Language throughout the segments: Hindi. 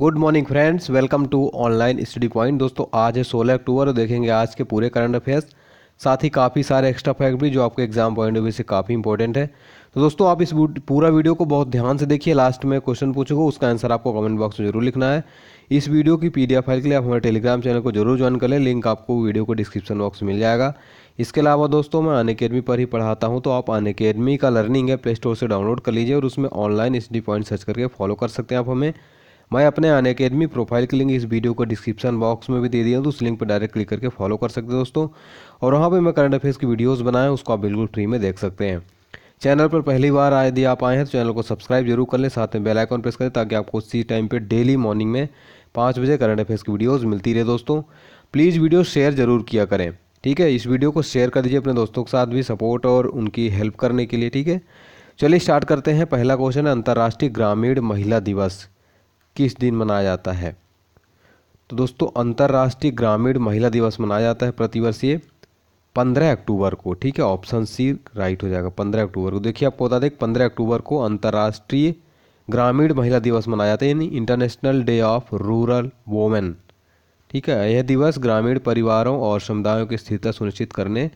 good morning friends welcome to online study point दोस्तों आज है सोलह अक्टूबर और देखेंगे आज के पूरे करंट अफेयर्स साथ ही काफ़ी सारे एक्स्ट्रा फैक्ट भी जो आपके एग्जाम पॉइंट ऑफ व्यू से काफ़ी इंपॉर्टेंट है तो दोस्तों आप इस पूरा वीडियो को बहुत ध्यान से देखिए लास्ट में क्वेश्चन पूछोगे उसका आंसर आपको कमेंट बॉक्स में जरूर लिखना है इस वीडियो की पी फाइल के लिए आप हमारे टेलीग्राम चैनल को जरूर ज्वाइन कर लें लिंक आपको वीडियो को डिस्क्रिप्शन बॉक्स में मिल जाएगा इसके अलावा दोस्तों मैं अन अकेडमी पर ही पढ़ाता हूँ तो आप अन अकेडमी का लर्निंग है प्ले स्टोर से डाउनलोड कर लीजिए और उसमें ऑनलाइन स्टडी पॉइंट सर्च करके फॉलो कर सकते हैं आप हमें मैं अपने आने के एडमी प्रोफाइल की लिंक इस वीडियो को डिस्क्रिप्शन बॉक्स में भी दे दिया तो उस लिंक पर डायरेक्ट क्लिक करके फॉलो कर सकते हैं दोस्तों और वहाँ पर मैं करंट अफेयर्स की वीडियोज़ बनाएँ उसको आप बिल्कुल फ्री में देख सकते हैं चैनल पर पहली बार आए यदि आप आए हैं तो चैनल को सब्सक्राइब जरूर कर लें साथ में बेल आइकॉन प्रेस करें ताकि आपको उसी टाइम पर डेली मॉर्निंग में पाँच बजे करंट अफेयर्स की वीडियोज़ मिलती रहे दोस्तों प्लीज़ वीडियो शेयर जरूर किया करें ठीक है इस वीडियो को शेयर कर दीजिए अपने दोस्तों के साथ भी सपोर्ट और उनकी हेल्प करने के लिए ठीक है चलिए स्टार्ट करते हैं पहला क्वेश्चन है अंतर्राष्ट्रीय ग्रामीण महिला दिवस किस दिन मनाया जाता है तो दोस्तों अंतर्राष्ट्रीय ग्रामीण महिला दिवस मनाया जाता है प्रतिवर्ष ये पंद्रह अक्टूबर को ठीक है ऑप्शन सी राइट हो जाएगा पंद्रह अक्टूबर को देखिए आपको बता दें पंद्रह अक्टूबर को अंतर्राष्ट्रीय ग्रामीण महिला दिवस मनाया जाता है यानी international day of rural women ठीक है यह दिवस ग्रामीण परिवारों और समुदायों की स्थिरता सुनिश्चित करने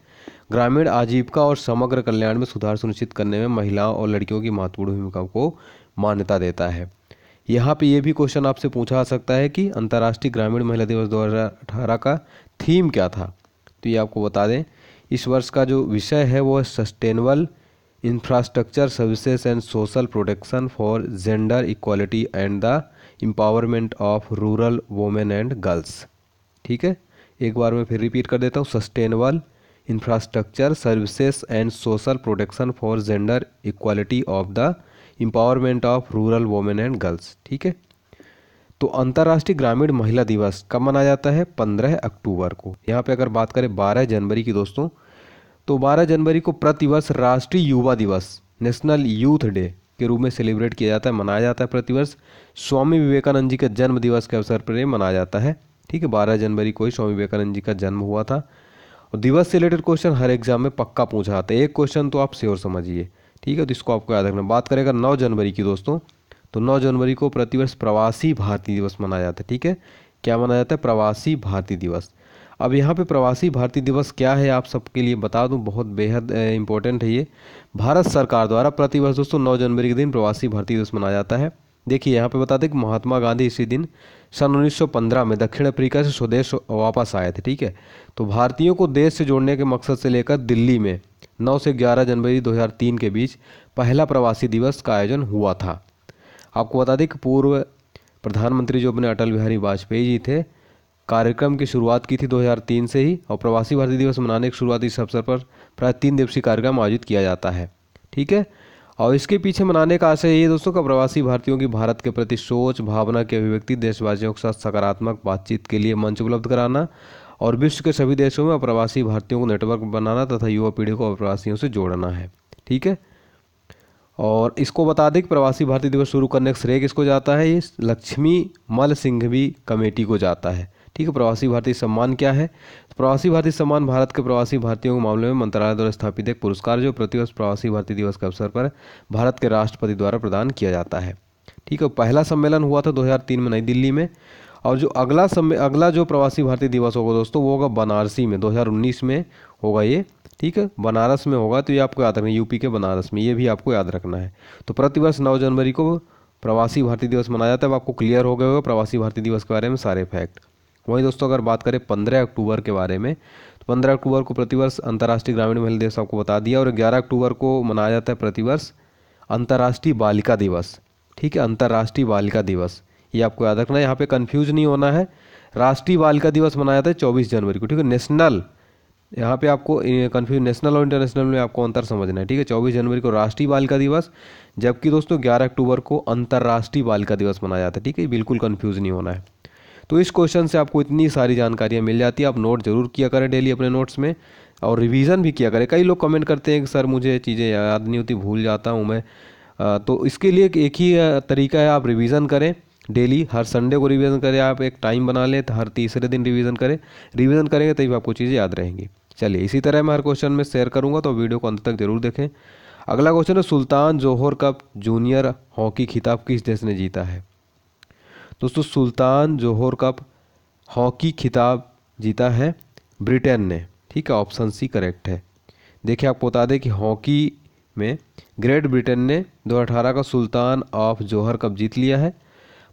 ग्रामीण आजीविका और समग्र कल्याण में सुधार सुनिश्चित करने में महिलाओं और लड़कियों की महत्वपूर्ण भूमिका को मान्यता देता है यहाँ पे ये भी क्वेश्चन आपसे पूछा आ सकता है कि अंतर्राष्ट्रीय ग्रामीण महिला दिवस 2018 का थीम क्या था तो ये आपको बता दें इस वर्ष का जो विषय है वो sustainable infrastructure services and social protection for gender equality and the empowerment of rural women and girls ठीक है एक बार मैं फिर रिपीट कर देता हूँ sustainable infrastructure services and social protection for gender equality of the empowerment of rural women and girls ठीक है तो अंतर्राष्ट्रीय ग्रामीण महिला दिवस कब मनाया जाता है पंद्रह अक्टूबर को यहाँ पे अगर बात करें बारह जनवरी की दोस्तों तो बारह जनवरी को प्रतिवर्ष राष्ट्रीय युवा दिवस नेशनल यूथ डे के रूप में सेलिब्रेट किया जाता है मनाया जाता है प्रतिवर्ष स्वामी विवेकानंद जी के जन्म दिवस के अवसर पर मनाया जाता है ठीक है बारह जनवरी को ही स्वामी विवेकानंद जी का जन्म हुआ था और दिवस से रिलेटेड क्वेश्चन हर एग्जाम में पक्का पूछा जाता है एक क्वेश्चन तो आप श्योर समझिए ठीक है तो इसको आपको याद रखना बात करेगा नौ जनवरी की दोस्तों तो नौ जनवरी को प्रतिवर्ष प्रवासी भारतीय दिवस मनाया जाता है ठीक है क्या मनाया जाता है प्रवासी भारतीय दिवस अब यहाँ पे प्रवासी भारतीय दिवस क्या है आप सबके लिए बता दूँ बहुत बेहद इंपॉर्टेंट है ये भारत सरकार द्वारा प्रतिवर्ष दोस्तों नौ जनवरी के दिन प्रवासी भारतीय दिवस मनाया जाता है देखिए यहाँ पे बता दें कि महात्मा गांधी इसी दिन सन 1915 में दक्षिण अफ्रीका से स्वदेश वापस आए थे ठीक है तो भारतीयों को देश से जोड़ने के मकसद से लेकर दिल्ली में 9 से 11 जनवरी 2003 के बीच पहला प्रवासी दिवस का आयोजन हुआ था आपको बता दें कि पूर्व प्रधानमंत्री जो अपने अटल बिहारी वाजपेयी जी थे कार्यक्रम की शुरुआत की थी 2003 से ही और प्रवासी भारतीय दिवस मनाने की शुरुआत इस अवसर पर प्राय तीन दिवसीय कार्यक्रम आयोजित किया जाता है ठीक है और इसके पीछे मनाने का आशय ये दोस्तों का प्रवासी भारतीयों की भारत के प्रति सोच भावना की अभिव्यक्ति देशवासियों के साथ सकारात्मक बातचीत के लिए मंच उपलब्ध कराना और विश्व के सभी देशों में अप्रवासी भारतीयों को नेटवर्क बनाना तथा युवा पीढ़ी को अप्रवासियों से जोड़ना है ठीक है और इसको बता दें कि प्रवासी भारतीय दिवस शुरू करने का श्रेय किसको जाता है ये लक्ष्मी मल सिंघवी कमेटी को जाता है ठीक है प्रवासी भारतीय सम्मान क्या है तो प्रवासी भारतीय सम्मान भारत के प्रवासी भारतीयों के मामले में मंत्रालय द्वारा स्थापित एक पुरस्कार जो प्रतिवर्ष प्रवासी भारतीय दिवस के अवसर पर भारत के राष्ट्रपति द्वारा प्रदान किया जाता है ठीक है पहला सम्मेलन हुआ था 2003 में नई दिल्ली में और जो अगला सम्मे अगला जो प्रवासी भारतीय दिवस होगा दोस्तों वो होगा बनारसी में 2019 में होगा ये ठीक है बनारस में होगा तो ये आपको याद रखना यूपी के बनारस में ये भी आपको याद रखना है तो प्रतिवर्ष नौ जनवरी को प्रवासी भारतीय दिवस मनाया जाता है अब आपको क्लियर हो गया होगा प्रवासी भारतीय दिवस के बारे में सारे फैक्ट वहीं दोस्तों अगर बात करें पंद्रह अक्टूबर के बारे में तो पंद्रह अक्टूबर को प्रतिवर्ष अंतर्राष्ट्रीय ग्रामीण महिला दिवस आपको बता दिया और ग्यारह अक्टूबर को मनाया जाता है प्रतिवर्ष अंतर्राष्ट्रीय बालिका दिवस ठीक है अंतर्राष्ट्रीय बालिका दिवस ये आपको याद रखना है यहाँ पे कन्फ्यूज नहीं होना है राष्ट्रीय बालिका दिवस मनाया जाता है चौबीस जनवरी को ठीक है नेशनल यहाँ पे आपको कन्फ्यूज नेशनल और इंटरनेशनल में आपको अंतर समझना है ठीक है चौबीस जनवरी को राष्ट्रीय बालिका दिवस जबकि दोस्तों ग्यारह अक्टूबर को अंतर्राष्ट्रीय बालिका दिवस मनाया जाता है ठीक है बिल्कुल कन्फ्यूज नहीं होना है तो इस क्वेश्चन से आपको इतनी सारी जानकारियाँ मिल जाती है आप नोट ज़रूर किया करें डेली अपने नोट्स में और रिवीजन भी किया करें कई लोग कमेंट करते हैं कि सर मुझे चीज़ें याद नहीं होती भूल जाता हूँ मैं तो इसके लिए एक ही तरीका है आप रिवीजन करें डेली हर संडे को रिवीजन करें आप एक टाइम बना लें तो हर तीसरे दिन रिवीजन करें रिवीजन करेंगे तभी आपको चीज़ें याद रहेंगी चलिए इसी तरह मैं हर क्वेश्चन में शेयर करूँगा तो वीडियो को अंत तक ज़रूर देखें अगला क्वेश्चन है Sultan Johor cup junior hockey खिताब किस देश ने जीता है दोस्तों सुल्तान जोहर कप हॉकी खिताब जीता है ब्रिटेन ने ठीक है ऑप्शन सी करेक्ट है देखिए आपको बता दें कि हॉकी में ग्रेट ब्रिटेन ने 2018 का सुल्तान ऑफ जोहर कप जीत लिया है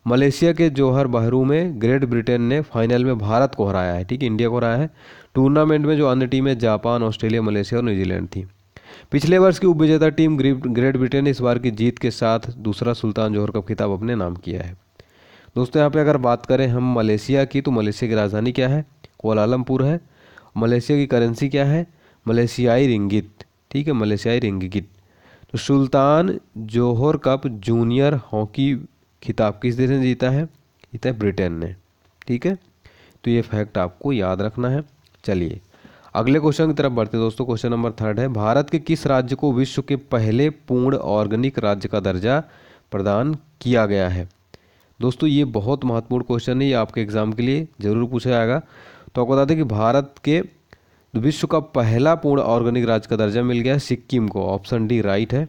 मलेशिया के जोहर बहरू में ग्रेट ब्रिटेन ने फाइनल में भारत को हराया है ठीक है इंडिया को हराया है टूर्नामेंट में जो अन्य टीमें जापान ऑस्ट्रेलिया मलेशिया और न्यूजीलैंड थी पिछले वर्ष की उपविजेता टीम ग्रेट ब्रिटेन ने इस बार की जीत के साथ दूसरा सुल्तान जोहर कप खिताब अपने नाम किया है दोस्तों यहाँ पे अगर बात करें हम मलेशिया की तो मलेशिया की राजधानी क्या है कोलालमपुर है मलेशिया की करेंसी क्या है मलेशियाई रिंगित ठीक है मलेशियाई रिंगित तो Sultan Johor cup junior hockey खिताब किस देश ने जीता है जीता है ब्रिटेन ने ठीक है तो ये फैक्ट आपको याद रखना है चलिए अगले क्वेश्चन की तरफ बढ़ते हैं दोस्तों क्वेश्चन नंबर थर्ड है भारत के किस राज्य को विश्व के पहले पूर्ण ऑर्गेनिक राज्य का दर्जा प्रदान किया गया है दोस्तों ये बहुत महत्वपूर्ण क्वेश्चन है ये आपके एग्ज़ाम के लिए ज़रूर पूछा जाएगा तो आपको बता दें कि भारत के विश्व का पहला पूर्ण ऑर्गेनिक राज्य का दर्जा मिल गया सिक्किम को ऑप्शन डी राइट है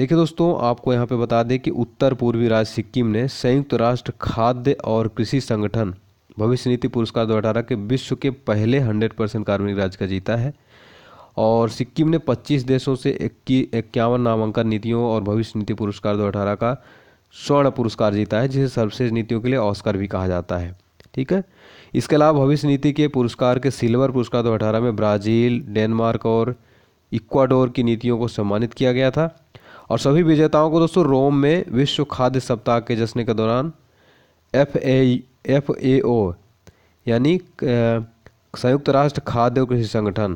देखिए दोस्तों आपको यहाँ पे बता दें कि उत्तर पूर्वी राज्य सिक्किम ने संयुक्त राष्ट्र खाद्य और कृषि संगठन भविष्य नीति पुरस्कार दो अठारह के विश्व के पहले हंड्रेड परसेंट कार्बनिक राज्य का जीता है और सिक्किम ने 25 देशों से इक्यावन नामांकन नीतियों और भविष्य नीति पुरस्कार दो अठारह का स्वर्ण पुरस्कार जीता है जिसे सर्वश्रेष्ठ नीतियों के लिए ऑस्कर भी कहा जाता है ठीक है इसके अलावा भविष्य नीति के पुरस्कार के सिल्वर पुरस्कार दो अठारह में ब्राज़ील डेनमार्क और इक्वाडोर की नीतियों को सम्मानित किया गया था और सभी विजेताओं को दोस्तों रोम में विश्व खाद्य सप्ताह के जश्न के दौरान एफ ए एफ ए ओ यानी संयुक्त राष्ट्र खाद्य कृषि संगठन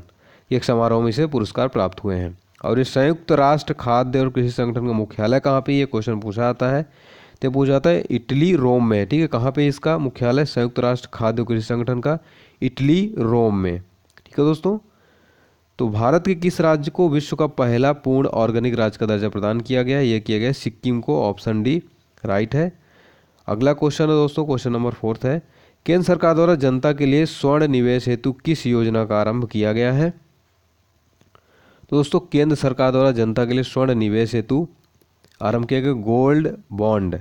के एक समारोह में इसे पुरस्कार प्राप्त हुए हैं और ये संयुक्त राष्ट्र खाद्य और कृषि संगठन का मुख्यालय कहाँ पे ये क्वेश्चन पूछा जाता है तो पूछा जाता है इटली रोम में ठीक है कहाँ पे इसका मुख्यालय संयुक्त राष्ट्र खाद्य और कृषि संगठन का इटली रोम में ठीक है दोस्तों तो भारत के किस राज्य को विश्व का पहला पूर्ण ऑर्गेनिक राज्य का दर्जा प्रदान किया गया यह किया गया सिक्किम को ऑप्शन डी राइट है अगला क्वेश्चन है दोस्तों क्वेश्चन नंबर फोर्थ है केंद्र सरकार द्वारा जनता के लिए स्वर्ण निवेश हेतु किस योजना का आरंभ किया गया है तो दोस्तों केंद्र सरकार द्वारा जनता के लिए स्वर्ण निवेश हेतु आरंभ किया गया gold bond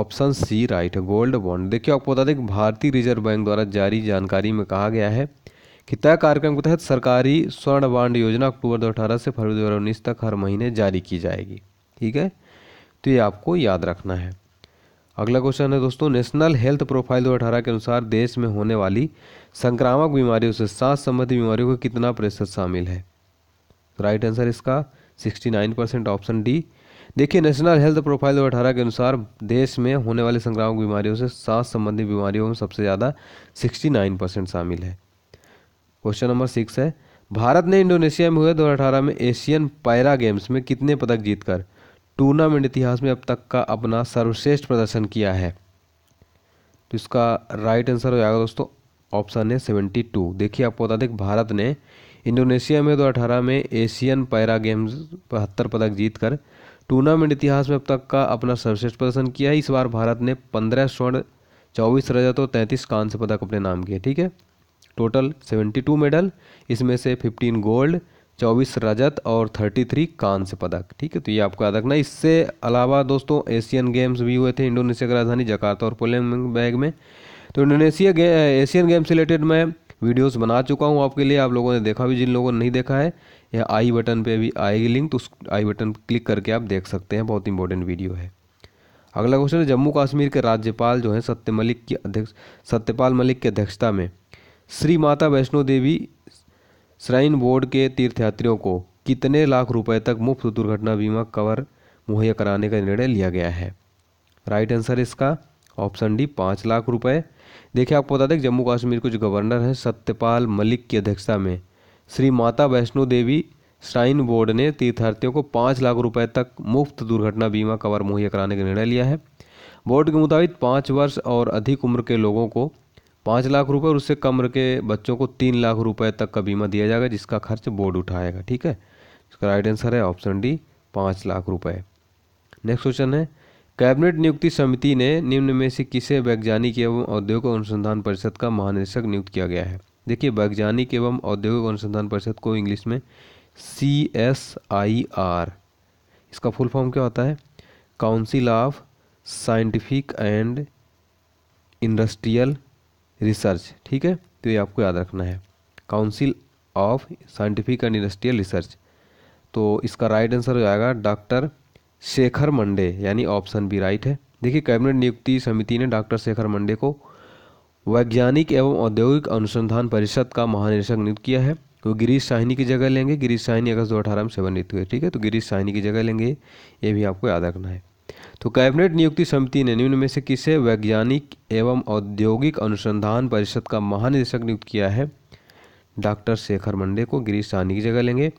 option C right है गोल्ड बॉन्ड देखिए आपको बता दें भारतीय रिजर्व बैंक द्वारा जारी जानकारी में कहा गया है कि तय कार्यक्रम के तहत सरकारी स्वर्ण बॉन्ड योजना अक्टूबर दो से फरवरी दो तक हर महीने जारी की जाएगी ठीक है तो ये आपको याद रखना है अगला क्वेश्चन है दोस्तों नेशनल हेल्थ प्रोफाइल दो के अनुसार देश में होने वाली संक्रामक बीमारियों से सांस संबंधी बीमारियों का कितना प्रतिशत शामिल है तो राइट आंसर इसका 69 परसेंट ऑप्शन डी देखिए नेशनल हेल्थ प्रोफाइल दो अठारह के अनुसार देश में होने वाले संक्रामक बीमारियों से सांस संबंधी बीमारियों में सबसे ज़्यादा 69 परसेंट शामिल है क्वेश्चन नंबर सिक्स है भारत ने इंडोनेशिया में हुए दो में एशियन पैरा गेम्स में कितने पदक जीतकर टूर्नामेंट इतिहास में अब तक का अपना सर्वश्रेष्ठ प्रदर्शन किया है तो इसका राइट आंसर हो जाएगा दोस्तों ऑप्शन है सेवेंटी टू देखिए आपको बता दें भारत ने इंडोनेशिया में अठारह में एशियन पैरा गेम्स बहत्तर पदक जीतकर टूर्नामेंट इतिहास में अब तक का अपना सर्वश्रेष्ठ प्रदर्शन किया है इस बार भारत ने पंद्रह स्वर्ण चौबीस रजत और तैंतीस कांस्य पदक अपने नाम किए ठीक है टोटल सेवेंटी टू मेडल इसमें से फिफ्टीन गोल्ड चौबीस रजत और थर्टी थ्री कांस्य पदक ठीक है तो ये आपको याद रखना इससे अलावा दोस्तों एशियन गेम्स भी हुए थे इंडोनेशिया की राजधानी जकार्ता और पोलेंग बैग में तो इंडोनेशिया एशियन गेम्स रिलेटेड मैं वीडियोस बना चुका हूँ आपके लिए आप लोगों ने देखा भी जिन लोगों ने नहीं देखा है यह आई बटन पे भी आएगी लिंक तो उस आई बटन क्लिक करके आप देख सकते हैं बहुत इंपॉर्टेंट वीडियो है अगला क्वेश्चन है जम्मू कश्मीर के राज्यपाल जो हैं सत्य मलिक की अध्यक्ष सत्यपाल मलिक की अध्यक्षता में श्री माता वैष्णो देवी श्राइन बोर्ड के तीर्थयात्रियों को कितने लाख रुपए तक मुफ्त दुर्घटना बीमा कवर मुहैया कराने का निर्णय लिया गया है राइट आंसर इसका ऑप्शन डी पाँच लाख रुपये देखिए आपको बता दें जम्मू कश्मीर के जो गवर्नर हैं सत्यपाल मलिक की अध्यक्षता में श्री माता वैष्णो देवी श्राइन बोर्ड ने तीर्थार्थियों को पाँच लाख रुपए तक मुफ्त दुर्घटना बीमा कवर मुहैया कराने का निर्णय लिया है बोर्ड के मुताबिक पाँच वर्ष और अधिक उम्र के लोगों को पाँच लाख रुपए और उससे कम उम्र के बच्चों को तीन लाख रुपए तक का बीमा दिया जाएगा जिसका खर्च बोर्ड उठाएगा ठीक है इसका राइट आंसर है ऑप्शन डी पाँच लाख रुपए नेक्स्ट क्वेश्चन है कैबिनेट नियुक्ति समिति ने निम्न में से किसे वैज्ञानिक एवं औद्योगिक अनुसंधान परिषद का महानिदेशक नियुक्त किया गया है देखिए वैज्ञानिक एवं औद्योगिक अनुसंधान परिषद को इंग्लिश में सी एस आई आर इसका फुल फॉर्म क्या होता है council of scientific and industrial research ठीक है तो ये आपको याद रखना है council of scientific and industrial research तो इसका राइट आंसर हो जाएगा डॉक्टर शेखर मंडे यानी ऑप्शन बी राइट है देखिए कैबिनेट नियुक्ति समिति ने डॉक्टर शेखर मंडे को वैज्ञानिक एवं औद्योगिक अनुसंधान परिषद का महानिदेशक नियुक्त किया है वो गिरीश साहनी की जगह लेंगे गिरीश साहिनी अगस्त दो अठारह में सेवनित हुए ठीक है तो गिरीश साहनी की जगह लेंगे ये भी आपको याद रखना है तो कैबिनेट नियुक्ति समिति ने निम्न में से किसे वैज्ञानिक एवं औद्योगिक अनुसंधान परिषद का महानिदेशक नियुक्त किया है डॉक्टर शेखर मंडे को गिरीश साहनी की जगह लेंगे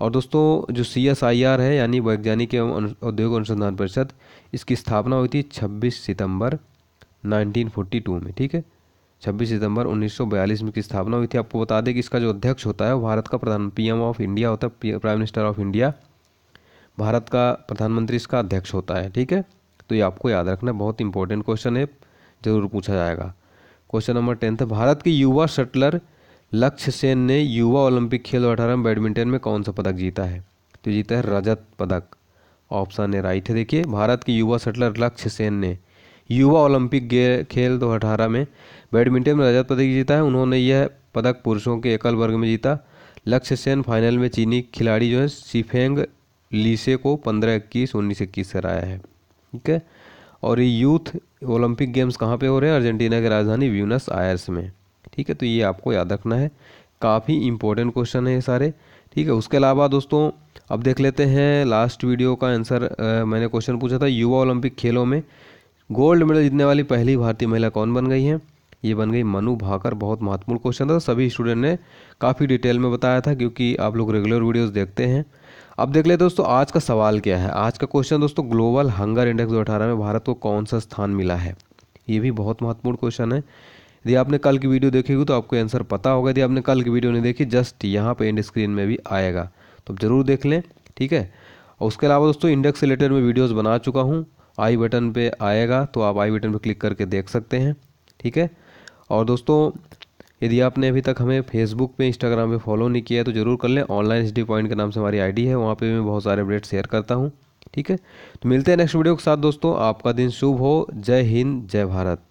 और दोस्तों जो सी एस आई आर है यानी वैज्ञानिक एवं औद्योगिक अनुसंधान परिषद इसकी स्थापना हुई थी 26 सितंबर 1942 में ठीक है 26 सितंबर 1942 में की स्थापना हुई थी आपको बता दें कि इसका जो अध्यक्ष होता है भारत का प्रधान पीएम ऑफ इंडिया होता है prime minister of India Bharat का प्रधानमंत्री इसका अध्यक्ष होता है ठीक है तो ये आपको याद रखना बहुत इंपॉर्टेंट क्वेश्चन है ज़रूर पूछा जाएगा क्वेश्चन नंबर टेंथ भारत के युवा शटलर लक्ष्य सेन ने युवा ओलंपिक खेल अठारह में बैडमिंटन में कौन सा पदक जीता है तो जीता है रजत पदक ऑप्शन ए राइट है देखिए भारत के युवा शटलर लक्ष्य सेन ने युवा ओलंपिक खेल दो अठारह में बैडमिंटन में रजत पदक जीता है उन्होंने यह पदक पुरुषों के एकल वर्ग में जीता लक्ष्य सेन फाइनल में चीनी खिलाड़ी जो है सिफेंग लीसे को पंद्रह इक्कीस उन्नीस इक्कीस से हराया है ठीक है और ये यूथ ओलंपिक गेम्स कहाँ पे हो रहे हैं अर्जेंटीना की राजधानी व्यूनस आयर्स में ठीक है तो ये आपको याद रखना है काफ़ी इंपॉर्टेंट क्वेश्चन है ये सारे ठीक है उसके अलावा दोस्तों अब देख लेते हैं लास्ट वीडियो का आंसर मैंने क्वेश्चन पूछा था युवा ओलंपिक खेलों में गोल्ड मेडल जीतने वाली पहली भारतीय महिला कौन बन गई है ये बन गई मनु भाकर बहुत महत्वपूर्ण क्वेश्चन था सभी स्टूडेंट ने काफ़ी डिटेल में बताया था क्योंकि आप लोग रेगुलर वीडियोज देखते हैं अब देख लेते दोस्तों आज का सवाल क्या है आज का क्वेश्चन दोस्तों ग्लोबल हंगर इंडेक्स दो में भारत को कौन सा स्थान मिला है ये भी बहुत महत्वपूर्ण क्वेश्चन है यदि आपने कल की वीडियो देखी होगी तो आपको आंसर पता होगा यदि आपने कल की वीडियो नहीं देखी जस्ट यहाँ पर एंड स्क्रीन में भी आएगा तो ज़रूर देख लें ठीक है और उसके अलावा दोस्तों इंडेक्स रिलेटेड में वीडियोज़ बना चुका हूँ आई बटन पर आएगा तो आप आई बटन पर क्लिक करके देख सकते हैं ठीक है और दोस्तों यदि आपने अभी तक हमें फेसबुक पे इंस्टाग्राम पे फॉलो नहीं किया है तो ज़रूर कर लें ऑनलाइन एच पॉइंट के नाम से हमारी आईडी है वहाँ पे मैं बहुत सारे अपडेट शेयर करता हूँ ठीक है तो मिलते हैं नेक्स्ट वीडियो के साथ दोस्तों आपका दिन शुभ हो जय हिंद जय भारत